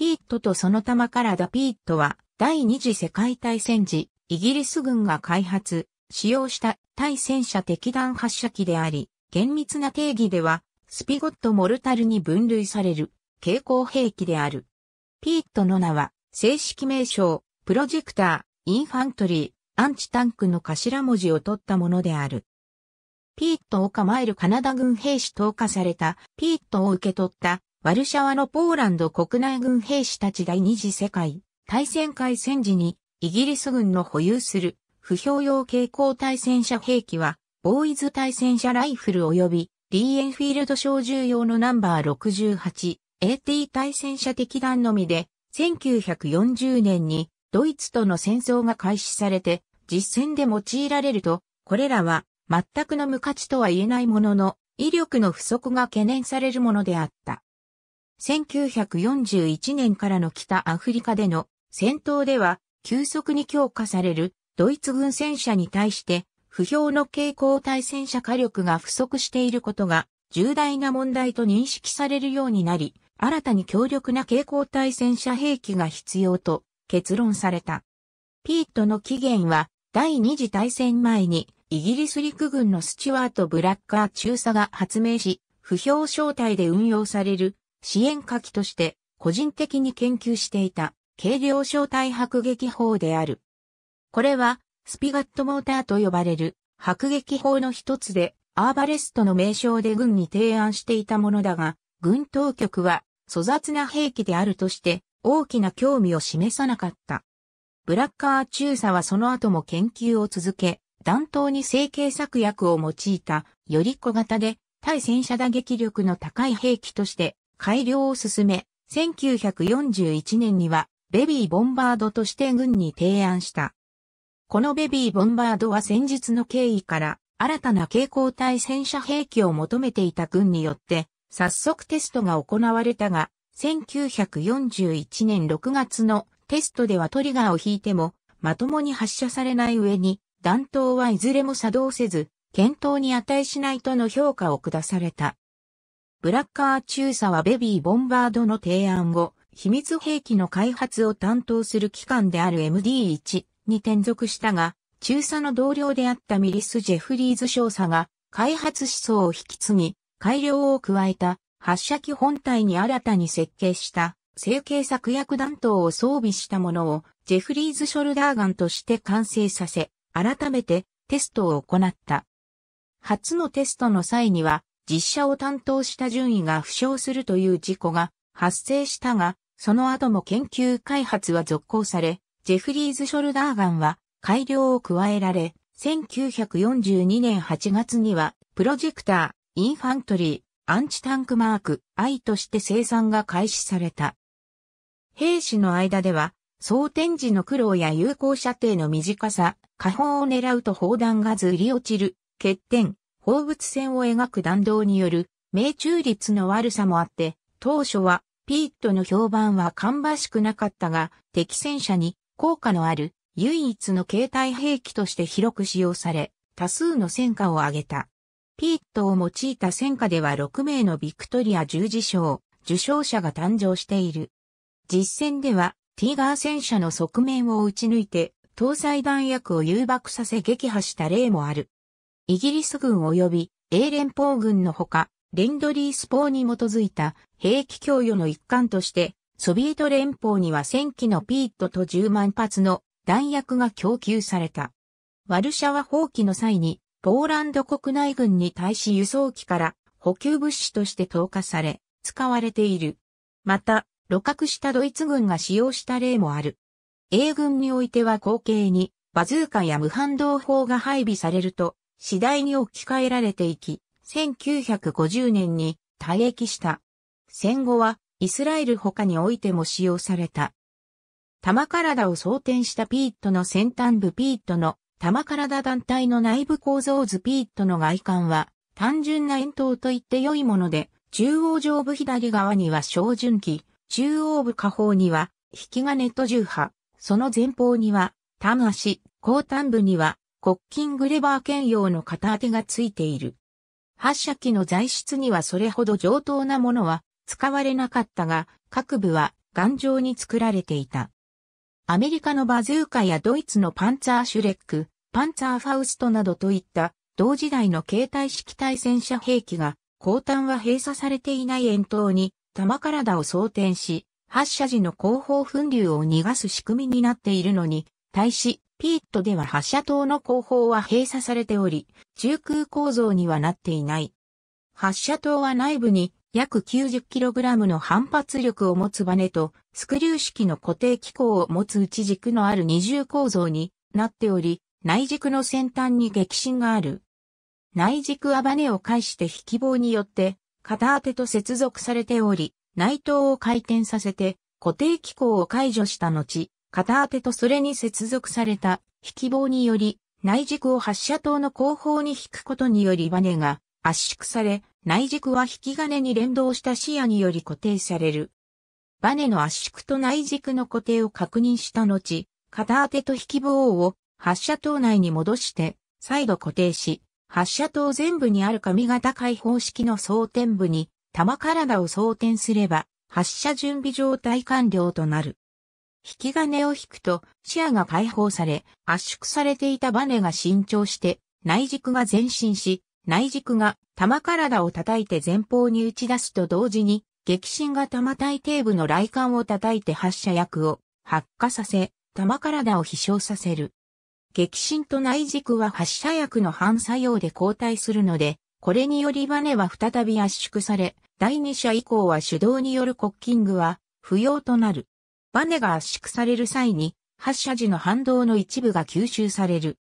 ピートとその玉からダピートは第二次世界大戦時、イギリス軍が開発、使用した対戦車敵弾発射機であり、厳密な定義ではスピゴットモルタルに分類される蛍光兵器である。ピートの名は正式名称、プロジェクター、インファントリー、アンチタンクの頭文字を取ったものである。ピートを構えるカナダ軍兵士投下されたピートを受け取ったワルシャワのポーランド国内軍兵士たち第二次世界大戦開戦時にイギリス軍の保有する不評用蛍光対戦車兵器はボーイズ対戦車ライフル及びリーエンフィールド小銃用のナンバー 68AT 対戦車敵弾のみで1940年にドイツとの戦争が開始されて実戦で用いられるとこれらは全くの無価値とは言えないものの威力の不足が懸念されるものであった。1941年からの北アフリカでの戦闘では急速に強化されるドイツ軍戦車に対して不評の傾向対戦車火力が不足していることが重大な問題と認識されるようになり、新たに強力な傾向対戦車兵器が必要と結論された。ピートの起源は第二次大戦前にイギリス陸軍のスチュワート・ブラッカー中佐が発明し、不評招待で運用される支援書きとして個人的に研究していた軽量小体迫撃砲である。これはスピガットモーターと呼ばれる迫撃砲の一つでアーバレストの名称で軍に提案していたものだが、軍当局は粗雑な兵器であるとして大きな興味を示さなかった。ブラッカー中佐はその後も研究を続け、弾頭に成形策薬を用いたより小型で対戦車打撃力の高い兵器として改良を進め、1941年にはベビーボンバードとして軍に提案した。このベビーボンバードは戦術の経緯から新たな蛍光体戦車兵器を求めていた軍によって早速テストが行われたが、1941年6月のテストではトリガーを引いてもまともに発射されない上に弾頭はいずれも作動せず検討に値しないとの評価を下された。ブラッカー中佐はベビーボンバードの提案後、秘密兵器の開発を担当する機関である MD1 に転属したが、中佐の同僚であったミリス・ジェフリーズ少佐が開発思想を引き継ぎ、改良を加えた発射機本体に新たに設計した成形作薬弾頭を装備したものをジェフリーズ・ショルダーガンとして完成させ、改めてテストを行った。初のテストの際には実写を担当した順位が負傷するという事故が発生したが、その後も研究開発は続行され、ジェフリーズ・ショルダーガンは改良を加えられ、1942年8月には、プロジェクター、インファントリー、アンチタンクマーク、I として生産が開始された。兵士の間では、装填時の苦労や有効射程の短さ、下方を狙うと砲弾がずり落ちる、欠点、放物線を描く弾道による命中率の悪さもあって、当初はピートの評判は芳しくなかったが、敵戦車に効果のある唯一の携帯兵器として広く使用され、多数の戦果を挙げた。ピートを用いた戦果では6名のビクトリア十字章、受賞者が誕生している。実戦では、ティーガー戦車の側面を撃ち抜いて、搭載弾薬を誘爆させ撃破した例もある。イギリス軍及び英連邦軍のほか、レンドリース法に基づいた兵器供与の一環として、ソビエト連邦には1000機のピートと10万発の弾薬が供給された。ワルシャワ放棄の際に、ポーランド国内軍に対し輸送機から補給物資として投下され、使われている。また、露獲したドイツ軍が使用した例もある。英軍においては後継に、バズーカや無反動砲が配備されると、次第に置き換えられていき、1950年に退役した。戦後はイスラエル他においても使用された。玉体を装填したピートの先端部ピートの玉体団体の内部構造図ピートの外観は単純な円筒といって良いもので、中央上部左側には小順器、中央部下方には引き金と重波、その前方には玉足、後端部にはコッキングレバー兼用の片当てがついている。発射機の材質にはそれほど上等なものは使われなかったが、各部は頑丈に作られていた。アメリカのバズーカやドイツのパンツァーシュレック、パンツァーファウストなどといった同時代の携帯式対戦車兵器が、後端は閉鎖されていない円筒に弾体を装填し、発射時の後方噴流を逃がす仕組みになっているのに対し、ピーットでは発射塔の後方は閉鎖されており、中空構造にはなっていない。発射塔は内部に約 90kg の反発力を持つバネとスクリュー式の固定機構を持つ内軸のある二重構造になっており、内軸の先端に激震がある。内軸はバネを介して引き棒によって片当てと接続されており、内灯を回転させて固定機構を解除した後、片当てとそれに接続された引き棒により内軸を発射塔の後方に引くことによりバネが圧縮され、内軸は引き金に連動した視野により固定される。バネの圧縮と内軸の固定を確認した後、片当てと引き棒を発射塔内に戻して再度固定し、発射塔全部にある髪型開放式の装填部に玉体を装填すれば発射準備状態完了となる。引き金を引くと視野が解放され、圧縮されていたバネが伸長して、内軸が前進し、内軸が玉体を叩いて前方に打ち出すと同時に、激震が玉体底部の雷管を叩いて発射薬を発火させ、玉体を飛翔させる。激震と内軸は発射薬の反作用で交代するので、これによりバネは再び圧縮され、第二射以降は手動によるコッキングは不要となる。バネが圧縮される際に発射時の反動の一部が吸収される。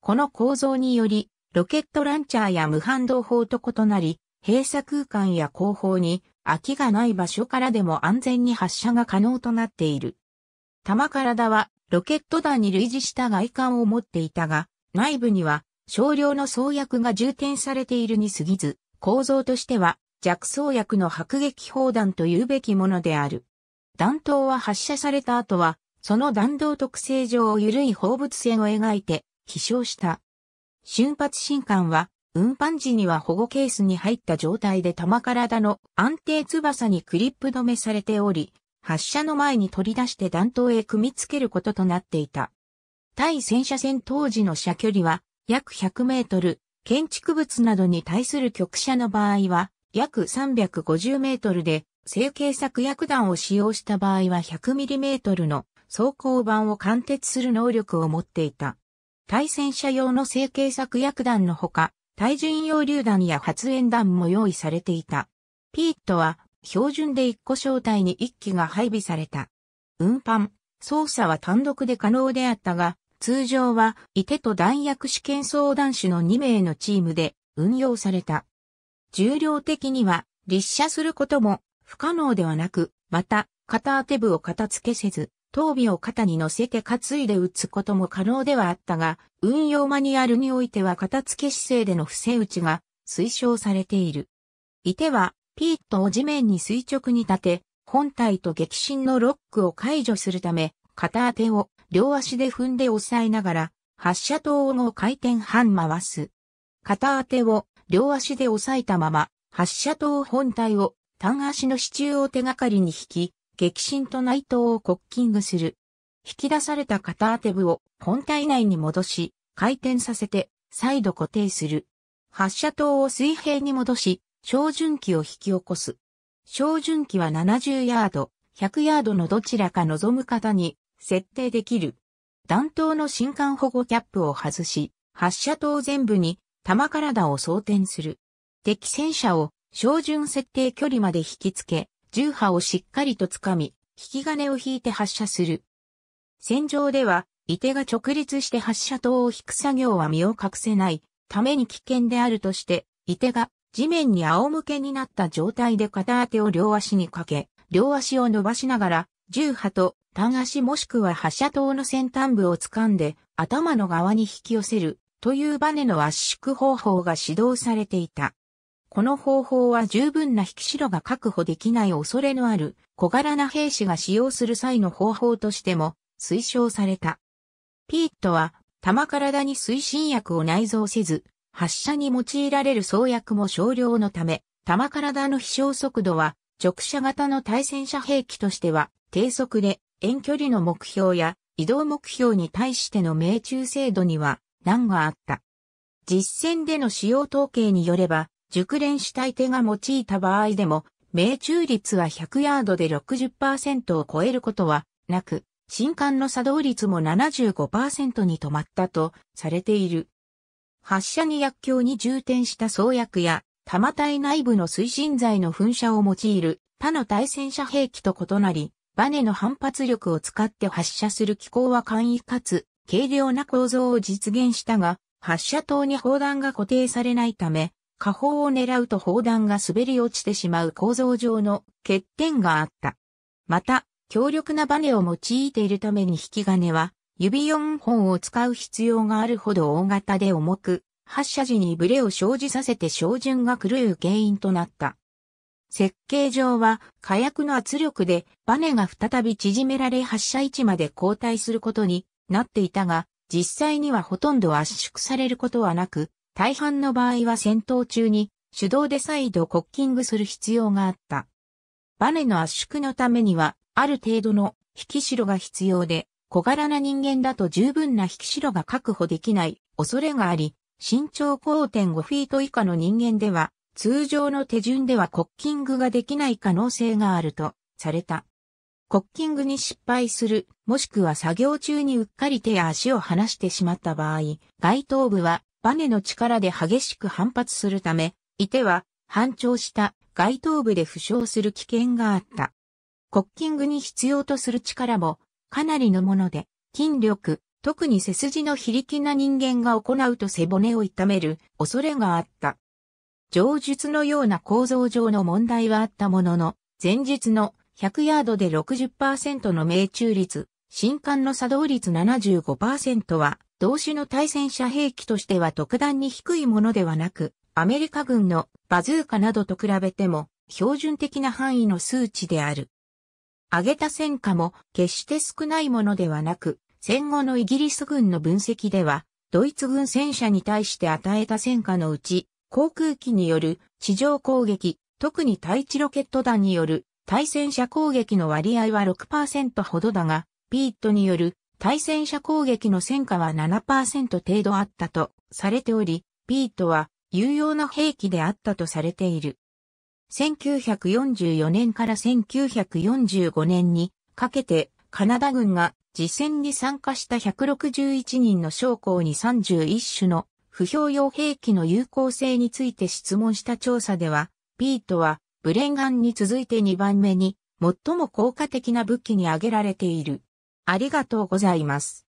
この構造により、ロケットランチャーや無反動砲と異なり、閉鎖空間や後方に空きがない場所からでも安全に発射が可能となっている。弾体はロケット弾に類似した外観を持っていたが、内部には少量の創薬が充填されているに過ぎず、構造としては弱創薬の迫撃砲弾というべきものである。弾頭は発射された後は、その弾道特性上を緩い放物線を描いて、飛翔した。瞬発新艦は、運搬時には保護ケースに入った状態で玉体の安定翼にクリップ止めされており、発射の前に取り出して弾頭へ組み付けることとなっていた。対戦車戦当時の射距離は約100メートル、建築物などに対する局射の場合は約350メートルで、成形作薬弾を使用した場合は 100mm の装甲板を貫徹する能力を持っていた。対戦車用の成形作薬弾のほか、対準用榴弾や発煙弾も用意されていた。ピートは標準で1個小隊に1機が配備された。運搬、操作は単独で可能であったが、通常は、伊手と弾薬試験相談士の2名のチームで運用された。重量的には、立射することも、不可能ではなく、また、片手部を片付けせず、頭尾を肩に乗せて担いで打つことも可能ではあったが、運用マニュアルにおいては片付け姿勢での伏せ打ちが推奨されている。いては、ピートを地面に垂直に立て、本体と激震のロックを解除するため、片手を両足で踏んで押さえながら、発射灯を回転半回す。片手を両足で押さえたまま、発射灯本体を単足の支柱を手がかりに引き、激震と内藤をコッキングする。引き出された片手部を本体内に戻し、回転させて、再度固定する。発射灯を水平に戻し、照準器を引き起こす。照準器は70ヤード、100ヤードのどちらか望む方に設定できる。弾頭の新艦保護キャップを外し、発射灯全部に弾体を装填する。敵戦車を照準設定距離まで引き付け、重波をしっかりとつかみ、引き金を引いて発射する。戦場では、伊手が直立して発射塔を引く作業は身を隠せないために危険であるとして、伊手が地面に仰向けになった状態で片手を両足にかけ、両足を伸ばしながら、重波と単足もしくは発射塔の先端部を掴んで頭の側に引き寄せるというバネの圧縮方法が指導されていた。この方法は十分な引き代が確保できない恐れのある小柄な兵士が使用する際の方法としても推奨された。ピートは玉体に推進薬を内蔵せず、発射に用いられる装薬も少量のため、玉体の飛翔速度は直射型の対戦車兵器としては低速で遠距離の目標や移動目標に対しての命中精度には難があった。実戦での使用統計によれば、熟練したい手が用いた場合でも、命中率は100ヤードで60%を超えることはなく、新艦の作動率も75%に止まったとされている。発射に薬莢に充填した創薬や、弾体内部の推進剤の噴射を用いる他の対戦車兵器と異なり、バネの反発力を使って発射する機構は簡易かつ軽量な構造を実現したが、発射塔に砲弾が固定されないため、下方を狙うと砲弾が滑り落ちてしまう構造上の欠点があった。また、強力なバネを用いているために引き金は、指4本を使う必要があるほど大型で重く、発射時にブレを生じさせて照準が狂う原因となった。設計上は火薬の圧力でバネが再び縮められ発射位置まで後退することになっていたが、実際にはほとんど圧縮されることはなく、大半の場合は戦闘中に手動で再度コッキングする必要があった。バネの圧縮のためには、ある程度の引き代が必要で、小柄な人間だと十分な引き代が確保できない恐れがあり、身長5.5フィート以下の人間では、通常の手順ではコッキングができない可能性があるとされた。コッキングに失敗する、もしくは作業中にうっかり手や足を離してしまった場合、該当部はバネの力で激しく反発するため、いては反調した外頭部で負傷する危険があった。コッキングに必要とする力もかなりのもので、筋力、特に背筋の非力な人間が行うと背骨を痛める恐れがあった。上述のような構造上の問題はあったものの、前日の100ヤードで60%の命中率、新艦の作動率75%は、同種の対戦車兵器としては特段に低いものではなく、アメリカ軍のバズーカなどと比べても標準的な範囲の数値である。上げた戦果も決して少ないものではなく、戦後のイギリス軍の分析では、ドイツ軍戦車に対して与えた戦果のうち、航空機による地上攻撃、特に対地ロケット弾による対戦車攻撃の割合は6%ほどだが、ピートによる対戦車攻撃の戦果は7%程度あったとされており、ピートは有用な兵器であったとされている。1944年から1945年にかけてカナダ軍が実戦に参加した161人の将校に31種の不評用兵器の有効性について質問した調査では、ピートはブレンガンに続いて2番目に最も効果的な武器に挙げられている。ありがとうございます。